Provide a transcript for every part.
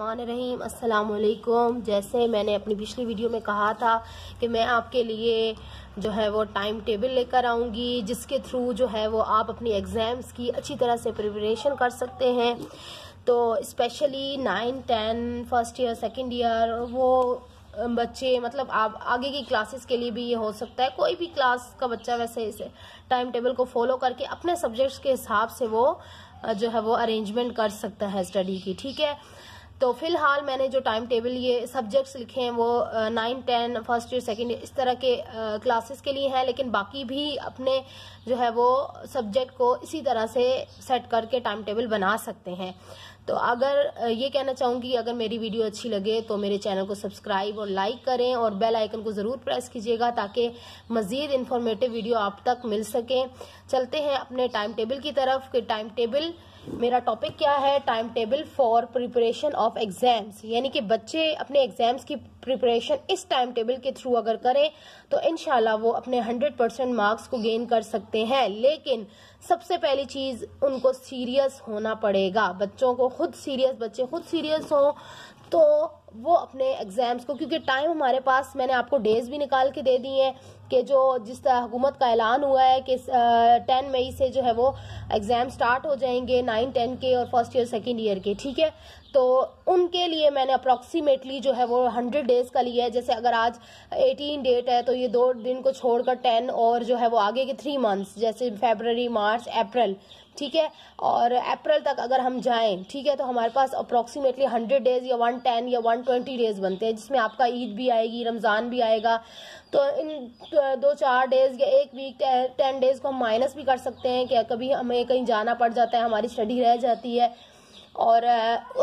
रहीम अस्सलाम वालेकुम जैसे मैंने अपनी पिछली वीडियो में कहा था कि मैं आपके लिए जो है वो टाइम टेबल लेकर आऊँगी जिसके थ्रू जो है वो आप अपनी एग्ज़ाम्स की अच्छी तरह से प्रिपरेशन कर सकते हैं तो specially nine ten first year second year वो बच्चे मतलब आप आगे की क्लासेस के लिए भी ये हो सकता है कोई भी क्लास का बच्चा वैसे इस टाइम टेबल को फॉलो करके अपने सब्जेक्ट्स के हिसाब से वो जो है वो अरेंजमेंट कर सकता है स्टडी की ठीक है तो फिलहाल मैंने जो टाइम टेबल ये सब्जेक्ट्स लिखे हैं वो nine ten first year second year इस तरह के क्लासेस के लिए हैं लेकिन बाकी भी अपने जो है वो सब्जेक्ट को इसी तरह से सेट करके टाइम टेबल बना सकते हैं तो अगर ये कहना चाहूँगी अगर मेरी वीडियो अच्छी लगे तो मेरे चैनल को सब्सक्राइब और लाइक करें और बेल आइकन को ज़रूर प्रेस कीजिएगा ताकि मज़ीद इन्फॉर्मेटिव वीडियो आप तक मिल सकें चलते हैं अपने टाइम टेबल की तरफ कि टाइम टेबल मेरा टॉपिक क्या है time table for preparation of exams यानी कि बच्चे अपने एग्जाम्स की प्रिपरेशन इस टाइम टेबल के थ्रू अगर करें तो इन वो अपने 100 परसेंट मार्क्स को गेन कर सकते हैं लेकिन सबसे पहली चीज़ उनको सीरियस होना पड़ेगा बच्चों को खुद सीरियस बच्चे खुद सीरियस हों तो वो अपने एग्ज़ाम्स को क्योंकि टाइम हमारे पास मैंने आपको डेज भी निकाल के दे दी हैं कि जो जिस तरह हुकूमत का ऐलान हुआ है कि टेन मई से जो है वो एग्ज़ाम स्टार्ट हो जाएंगे नाइन टेन के और फर्स्ट ईयर सेकेंड ईयर के ठीक है तो उनके लिए मैंने अप्रॉक्सीमेटली जो है वो हंड्रेड डेज़ का लिया है जैसे अगर आज एटीन डेट है तो ये दो दिन को छोड़कर टेन और जो है वो आगे के थ्री मंथ्स जैसे फेबररी मार्च अप्रैल ठीक है और अप्रैल तक अगर हम जाएं ठीक है तो हमारे पास अप्रॉक्सीमेटली हंड्रेड डेज या वन टेन या वन ट्वेंटी डेज बनते हैं जिसमें आपका ईद भी आएगी रमज़ान भी आएगा तो इन तो, दो चार डेज या एक वीक टेन डेज को हम माइनस भी कर सकते हैं क्या कभी हमें कहीं जाना पड़ जाता है हमारी स्टडी रह जाती है और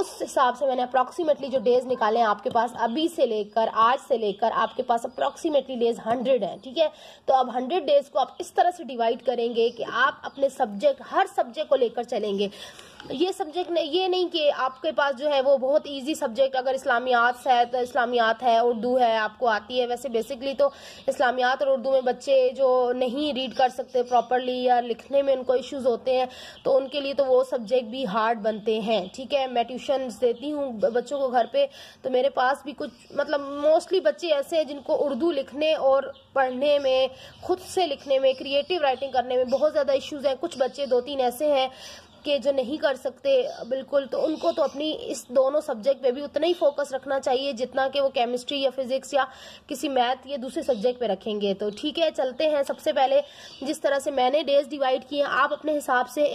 उस हिसाब से मैंने अप्रॉक्सीमेटली जो डेज निकाले हैं आपके पास अभी से लेकर आज से लेकर आपके पास अप्रॉक्सीमेटली डेज हंड्रेड हैं ठीक है तो अब हंड्रेड डेज को आप इस तरह से डिवाइड करेंगे कि आप अपने सब्जेक्ट हर सब्जेक्ट को लेकर चलेंगे ये सब्जेक्ट नहीं ये नहीं कि आपके पास जो है वो बहुत इजी सब्जेक्ट अगर इस्लामियात है तो इस्लामियात है उर्दू है आपको आती है वैसे बेसिकली तो इस्लामियात और उर्दू में बच्चे जो नहीं रीड कर सकते प्रॉपरली या लिखने में उनको इश्यूज़ होते हैं तो उनके लिए तो वो सब्जेक्ट भी हार्ड बनते हैं ठीक है मैं ट्यूशन देती हूँ बच्चों को घर पर तो मेरे पास भी कुछ मतलब मोस्टली बच्चे ऐसे हैं जिनको उर्दू लिखने और पढ़ने में खुद से लिखने में क्रिएटिव राइटिंग करने में बहुत ज़्यादा इश्यूज़ हैं कुछ बच्चे दो तीन ऐसे हैं के जो नहीं कर सकते बिल्कुल तो उनको तो अपनी इस दोनों सब्जेक्ट पे भी उतना ही फोकस रखना चाहिए जितना कि वो केमिस्ट्री या फिजिक्स या किसी मैथ या दूसरे सब्जेक्ट पे रखेंगे तो ठीक है चलते हैं सबसे पहले जिस तरह से मैंने डेज डिवाइड किए आप अपने हिसाब से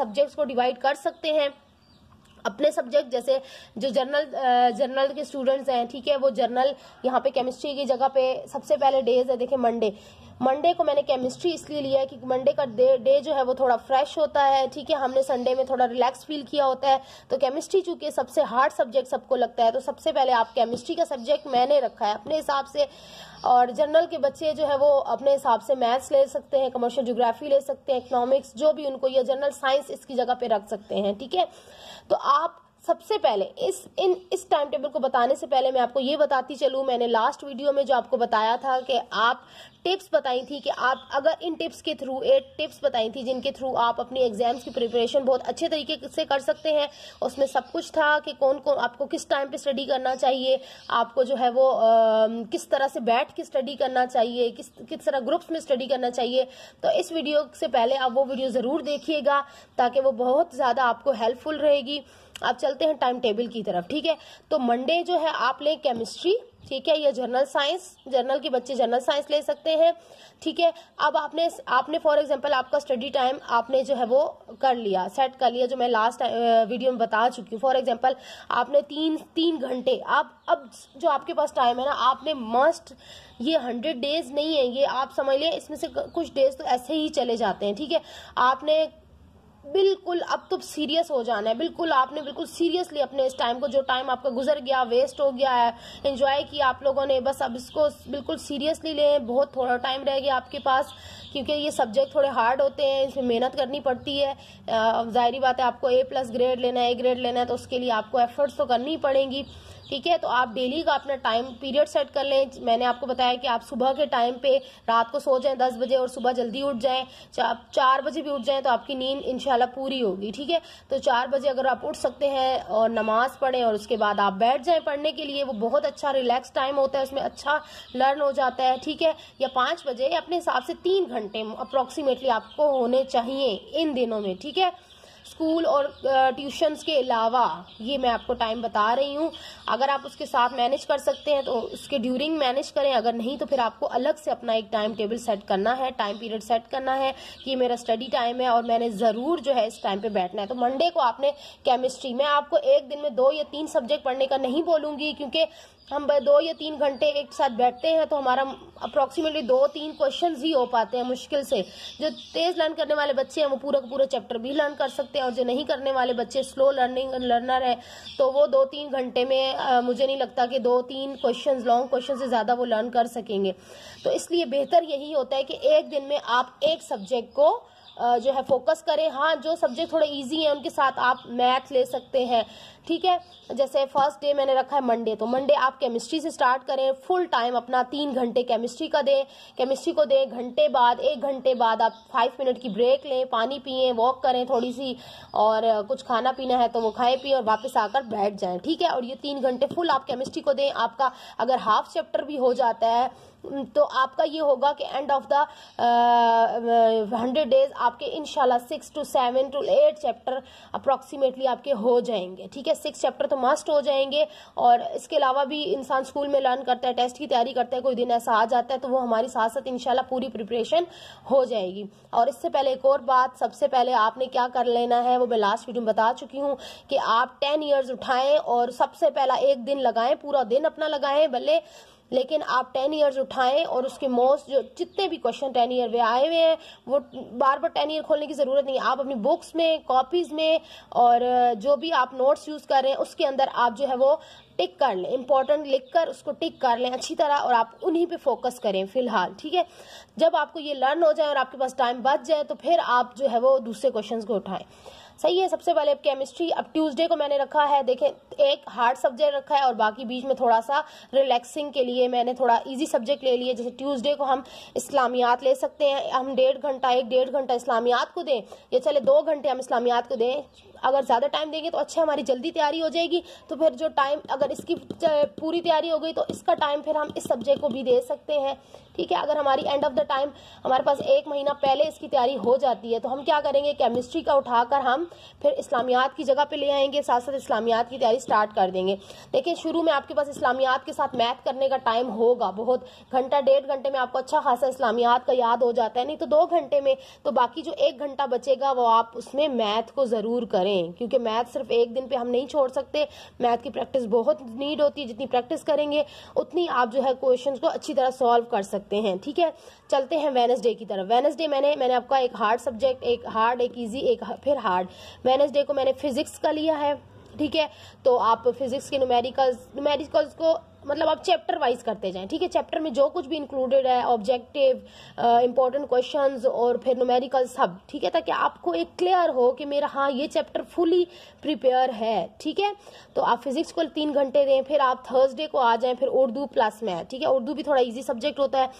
सब्जेक्ट्स को डिवाइड कर सकते हैं अपने सब्जेक्ट जैसे जो जर्नल जर्नल के स्टूडेंट्स हैं ठीक है वो जर्नल यहाँ पे केमिस्ट्री की जगह पे सबसे पहले डेज है देखें मंडे मंडे को मैंने केमिस्ट्री इसलिए लिया है कि मंडे का डे डे जो है वो थोड़ा फ्रेश होता है ठीक है हमने संडे में थोड़ा रिलैक्स फील किया होता है तो केमिस्ट्री चूंकि सबसे हार्ड सब्जेक्ट सबको लगता है तो सबसे पहले आप केमिस्ट्री का सब्जेक्ट मैंने रखा है अपने हिसाब से और जनरल के बच्चे जो है वो अपने हिसाब से मैथ्स ले सकते हैं कमर्शियल जोग्राफी ले सकते हैं इकोनॉमिक्स जो भी उनको या जनरल साइंस इसकी जगह पे रख सकते हैं ठीक है तो आप सबसे पहले इस इन इस टाइम टेबल को बताने से पहले मैं आपको ये बताती चलूँ मैंने लास्ट वीडियो में जो आपको बताया था कि आप टिप्स बताई थी कि आप अगर इन टिप्स के थ्रू एट टिप्स बताई थी जिनके थ्रू आप अपनी एग्जाम्स की प्रिपरेशन बहुत अच्छे तरीके से कर सकते हैं उसमें सब कुछ था कि कौन कौन आपको किस टाइम पे स्टडी करना चाहिए आपको जो है वो आ, किस तरह से बैठ के स्टडी करना चाहिए किस किस तरह ग्रुप्स में स्टडी करना चाहिए तो इस वीडियो से पहले आप वो वीडियो ज़रूर देखिएगा ताकि वो बहुत ज़्यादा आपको हेल्पफुल रहेगी अब चलते हैं टाइम टेबल की तरफ ठीक है तो मंडे जो है आप लें केमिस्ट्री ठीक है या जर्नल साइंस जर्नल के बच्चे जर्नल साइंस ले सकते हैं ठीक है अब आपने आपने फॉर एग्जांपल आपका स्टडी टाइम आपने जो है वो कर लिया सेट कर लिया जो मैं लास्ट वीडियो में बता चुकी हूँ फॉर एग्जांपल आपने तीन तीन घंटे आप अब जो आपके पास टाइम है ना आपने मस्ट ये हंड्रेड डेज नहीं है ये आप समझ लिए इसमें से कुछ डेज तो ऐसे ही चले जाते हैं ठीक है आपने बिल्कुल अब तो सीरियस हो जाना है बिल्कुल आपने बिल्कुल सीरियसली अपने इस टाइम को जो टाइम आपका गुजर गया वेस्ट हो गया है एंजॉय किया आप लोगों ने बस अब इसको बिल्कुल सीरियसली लें बहुत थोड़ा टाइम रह गया आपके पास क्योंकि ये सब्जेक्ट थोड़े हार्ड होते हैं इसमें मेहनत करनी पड़ती है जाहरी बात है आपको ए प्लस ग्रेड लेना है ए ग्रेड लेना है तो उसके लिए आपको एफर्ट्स तो करनी पड़ेंगी ठीक है तो आप डेली का अपना टाइम पीरियड सेट कर लें मैंने आपको बताया कि आप सुबह के टाइम पे रात को सो जाएं दस बजे और सुबह जल्दी उठ जाएं आप चार बजे भी उठ जाएं तो आपकी नींद इनशाला पूरी होगी ठीक है तो चार बजे अगर आप उठ सकते हैं और नमाज पढ़ें और उसके बाद आप बैठ जाएं पढ़ने के लिए वो बहुत अच्छा रिलैक्स टाइम होता है उसमें अच्छा लर्न हो जाता है ठीक है या पाँच बजे अपने हिसाब से तीन घंटे अप्रॉक्सीमेटली आपको होने चाहिए इन दिनों में ठीक है स्कूल और ट्यूशन्स के अलावा ये मैं आपको टाइम बता रही हूँ अगर आप उसके साथ मैनेज कर सकते हैं तो उसके ड्यूरिंग मैनेज करें अगर नहीं तो फिर आपको अलग से अपना एक टाइम टेबल सेट करना है टाइम पीरियड सेट करना है कि मेरा स्टडी टाइम है और मैंने ज़रूर जो है इस टाइम पर बैठना है तो मंडे को आपने केमिस्ट्री मैं आपको एक दिन में दो या तीन सब्जेक्ट पढ़ने का नहीं बोलूँगी क्योंकि हम दो या तीन घंटे एक साथ बैठते हैं तो हमारा अप्रॉक्सीमेटली दो तीन क्वेश्चन ही हो पाते हैं मुश्किल से जो तेज़ लर्न करने वाले बच्चे हैं वो पूरा पूरा चैप्टर भी लर्न कर सकते हैं और जो नहीं करने वाले बच्चे स्लो लर्निंग लर्नर हैं तो वो दो तीन घंटे में आ, मुझे नहीं लगता कि दो तीन क्वेश्चन लॉन्ग क्वेश्चन से ज़्यादा वो लर्न कर सकेंगे तो इसलिए बेहतर यही होता है कि एक दिन में आप एक सब्जेक्ट को जो है फोकस करें हाँ जो सब्जेक्ट थोड़े इजी हैं उनके साथ आप मैथ ले सकते हैं ठीक है जैसे फर्स्ट डे मैंने रखा है मंडे तो मंडे आप केमिस्ट्री से स्टार्ट करें फुल टाइम अपना तीन घंटे केमिस्ट्री का दें केमिस्ट्री को दें घंटे बाद एक घंटे बाद आप फाइव मिनट की ब्रेक लें पानी पिए वॉक करें थोड़ी सी और कुछ खाना पीना है तो वो खाएं पिए और वापस आकर बैठ जाएं ठीक है और ये तीन घंटे फुल आप केमिस्ट्री को दें आपका अगर हाफ चैप्टर भी हो जाता है तो आपका ये होगा कि end of the hundred days आपके इनशाला six to seven to eight chapter approximately आपके हो जाएंगे ठीक है के सिक्स चैप्टर तो मस्ट हो जाएंगे और इसके अलावा भी इंसान स्कूल में लर्न करता है टेस्ट की तैयारी करता है कोई दिन ऐसा आ जाता है तो वो हमारे साथ साथ इनशाला पूरी प्रिपरेशन हो जाएगी और इससे पहले एक और बात सबसे पहले आपने क्या कर लेना है वो मैं लास्ट वीडियो में बता चुकी हूँ कि आप टेन ईयर्स उठाएं और सबसे पहला एक दिन लगाएं पूरा दिन अपना लगाएं भले लेकिन आप टेन ईयर्स उठाएं और उसके मोस्ट जो जितने भी क्वेश्चन टेन ईयर में आए हुए हैं वो बार बार टेन ईयर खोलने की ज़रूरत नहीं आप अपनी बुक्स में कॉपीज़ में और जो भी आप नोट्स यूज़ कर रहे हैं उसके अंदर आप जो है वो टिक कर लें इंपॉर्टेंट लिख कर उसको टिक कर लें अच्छी तरह और आप उन्हीं पे फोकस करें फिलहाल ठीक है जब आपको ये लर्न हो जाए और आपके पास टाइम बच जाए तो फिर आप जो है वो दूसरे क्वेश्चन को उठाएं सही है सबसे पहले अब केमिस्ट्री अब ट्यूसडे को मैंने रखा है देखें एक हार्ड सब्जेक्ट रखा है और बाकी बीच में थोड़ा सा रिलैक्सिंग के लिए मैंने थोड़ा इजी सब्जेक्ट ले लिए जैसे ट्यूसडे को हम इस्लामियात ले सकते हैं हम डेढ़ घंटा एक डेढ़ घंटा इस्लामियात को दें या चले दो घंटे हम इस्लामियात को दें अगर ज़्यादा टाइम देंगे तो अच्छा हमारी जल्दी तैयारी हो जाएगी तो फिर जो टाइम अगर इसकी पूरी तैयारी हो गई तो इसका टाइम फिर हम इस सब्जेक्ट को भी दे सकते हैं ठीक है अगर हमारी एंड ऑफ द टाइम हमारे पास एक महीना पहले इसकी तैयारी हो जाती है तो हम क्या करेंगे केमिस्ट्री का उठाकर हम फिर इस्लामियात की जगह पे ले आएंगे साथ साथ इस्लामियात की तैयारी स्टार्ट कर देंगे देखिए शुरू में आपके पास इस्लामियात के साथ मैथ करने का टाइम होगा बहुत घंटा डेढ़ घंटे में आपको अच्छा खासा इस्लामियात का याद हो जाता है नहीं तो दो घंटे में तो बाकी जो एक घंटा बचेगा वो आप उसमें मैथ को ज़रूर करें क्योंकि मैथ सिर्फ एक दिन पर हम नहीं छोड़ सकते मैथ की प्रैक्टिस बहुत नीड होती है जितनी प्रैक्टिस करेंगे उतनी आप जो है क्वेश्चन को अच्छी तरह सॉल्व कर सकते सकते हैं ठीक है चलते हैं वेनसडे की तरफ वेनसडे मैंने मैंने आपका एक हार्ड सब्जेक्ट एक हार्ड एक ईजी एक फिर हार्ड वेनसडे को मैंने फिजिक्स का लिया है ठीक है तो आप फिजिक्स के न्यूमेरिकल्स न्यूमेरिकल्स को मतलब आप चैप्टर वाइज करते जाएं ठीक है चैप्टर में जो कुछ भी इंक्लूडेड है ऑब्जेक्टिव इंपॉर्टेंट क्वेश्चन और फिर नोमेरिकल सब ठीक है ताकि आपको एक क्लियर हो कि मेरा हाँ ये चैप्टर फुली प्रिपेयर है ठीक है तो आप फिजिक्स को तीन घंटे दें फिर आप थर्सडे को आ जाएं फिर उर्दू प्लस में है ठीक है उर्दू भी थोड़ा ईजी सब्जेक्ट होता है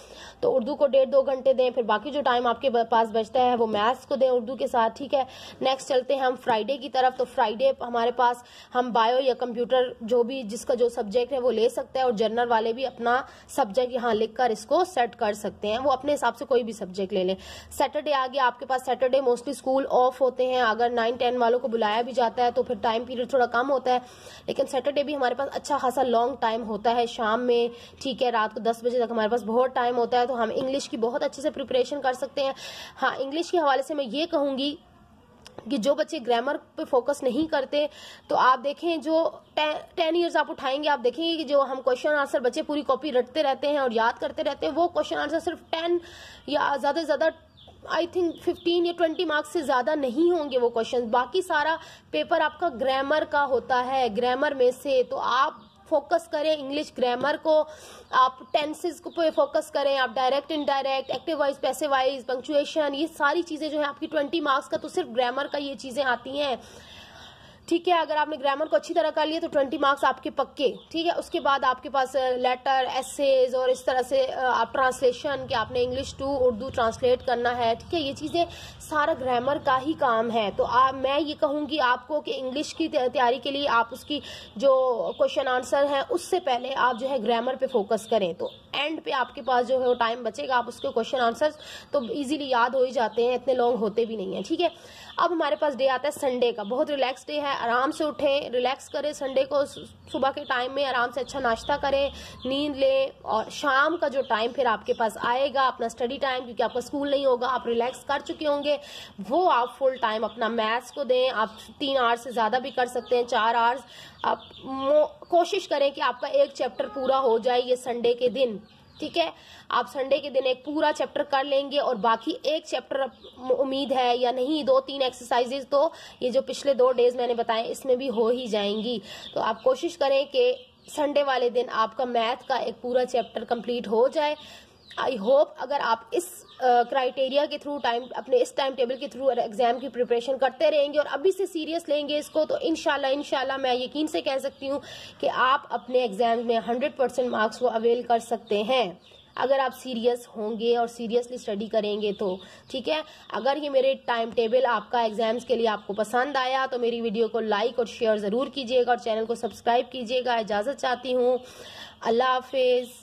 तो उर्दू को डेढ़ दो घंटे दें फिर बाकी जो टाइम आपके पास बचता है वो मैथ्स को दें उर्दू के साथ ठीक है नेक्स्ट चलते हैं हम फ्राइडे की तरफ तो फ्राइडे हमारे पास हम बायो या कंप्यूटर जो भी जिसका जो सब्जेक्ट है वो ले सकते सकता है और जर्नल वाले भी अपना सब्जेक्ट यहाँ लिखकर इसको सेट कर सकते हैं वो अपने हिसाब से कोई भी सब्जेक्ट ले लें सैटरडे आ गया आपके पास सैटरडे मोस्टली स्कूल ऑफ होते हैं अगर नाइन टेन वालों को बुलाया भी जाता है तो फिर टाइम पीरियड थोड़ा कम होता है लेकिन सैटरडे भी हमारे पास अच्छा खासा लॉन्ग टाइम होता है शाम में ठीक है रात को दस बजे तक हमारे पास बहुत टाइम होता है तो हम इंग्लिश की बहुत अच्छे से प्रिपरेशन कर सकते हैं हाँ इंग्लिश के हवाले से मैं ये कहूंगी कि जो बच्चे ग्रामर पे फोकस नहीं करते तो आप देखें जो टेन इयर्स आप उठाएंगे आप देखेंगे कि जो हम क्वेश्चन आंसर बच्चे पूरी कॉपी रटते रहते हैं और याद करते रहते हैं वो क्वेश्चन आंसर सिर्फ टेन या ज़्यादा से ज़्यादा आई थिंक फिफ्टीन या ट्वेंटी मार्क्स से ज़्यादा नहीं होंगे वो क्वेश्चन बाकी सारा पेपर आपका ग्रामर का होता है ग्रामर में से तो आप फोकस करें इंग्लिश ग्रामर को आप टेंसेज पे फोकस करें आप direct indirect active voice passive voice punctuation ये सारी चीज़ें जो है आपकी ट्वेंटी मार्क्स का तो सिर्फ ग्रामर का ये चीज़ें आती हैं ठीक है अगर आपने ग्रामर को अच्छी तरह कर लिया तो ट्वेंटी मार्क्स आपके पक्के ठीक है उसके बाद आपके पास लेटर एसेज और इस तरह से आप ट्रांसलेशन कि आपने इंग्लिश टू उर्दू ट्रांसलेट करना है ठीक है ये चीज़ें सारा ग्रामर का ही काम है तो आ, मैं ये कहूँगी आपको कि इंग्लिश की तैयारी के लिए आप उसकी जो क्वेश्चन आंसर है उससे पहले आप जो है ग्रामर पे फोकस करें तो एंड पे आपके पास जो है वो टाइम बचेगा आप उसके क्वेश्चन आंसर तो ईजिली याद हो ही जाते हैं इतने लॉन्ग होते भी नहीं है ठीक है अब हमारे पास डे आता है संडे का बहुत रिलैक्स डे है आराम से उठें रिलैक्स करें संडे को सुबह के टाइम में आराम से अच्छा नाश्ता करें नींद लें और शाम का जो टाइम फिर आपके पास आएगा अपना स्टडी टाइम क्योंकि आपका स्कूल नहीं होगा आप रिलैक्स कर चुके होंगे वो आप फुल टाइम अपना मैथ्स को दें आप तीन आवर्स से ज़्यादा भी कर सकते हैं चार आवर्स आप कोशिश करें कि आपका एक चैप्टर पूरा हो जाए ये संडे के दिन ठीक है आप संडे के दिन एक पूरा चैप्टर कर लेंगे और बाकी एक चैप्टर उम्मीद है या नहीं दो तीन एक्सरसाइजेज तो ये जो पिछले दो डेज मैंने बताए इसमें भी हो ही जाएंगी तो आप कोशिश करें कि संडे वाले दिन आपका मैथ का एक पूरा चैप्टर कंप्लीट हो जाए आई होप अगर आप इस क्राइटेरिया के थ्रू टाइम अपने इस टाइम टेबल के थ्रू एग्जाम की प्रिपरेशन करते रहेंगे और अभी से सीरियस लेंगे इसको तो इनशाला इनशाला मैं यकीन से कह सकती हूँ कि आप अपने एग्जाम में हंड्रेड परसेंट मार्क्स को अवेल कर सकते हैं अगर आप सीरियस होंगे और सीरियसली स्टडी करेंगे तो ठीक है अगर ये मेरे टाइम टेबल आपका एग्जाम्स के लिए आपको पसंद आया तो मेरी वीडियो को लाइक और शेयर ज़रूर कीजिएगा और चैनल को सब्सक्राइब कीजिएगा इजाज़त चाहती हूँ अल्लाह हाफिज़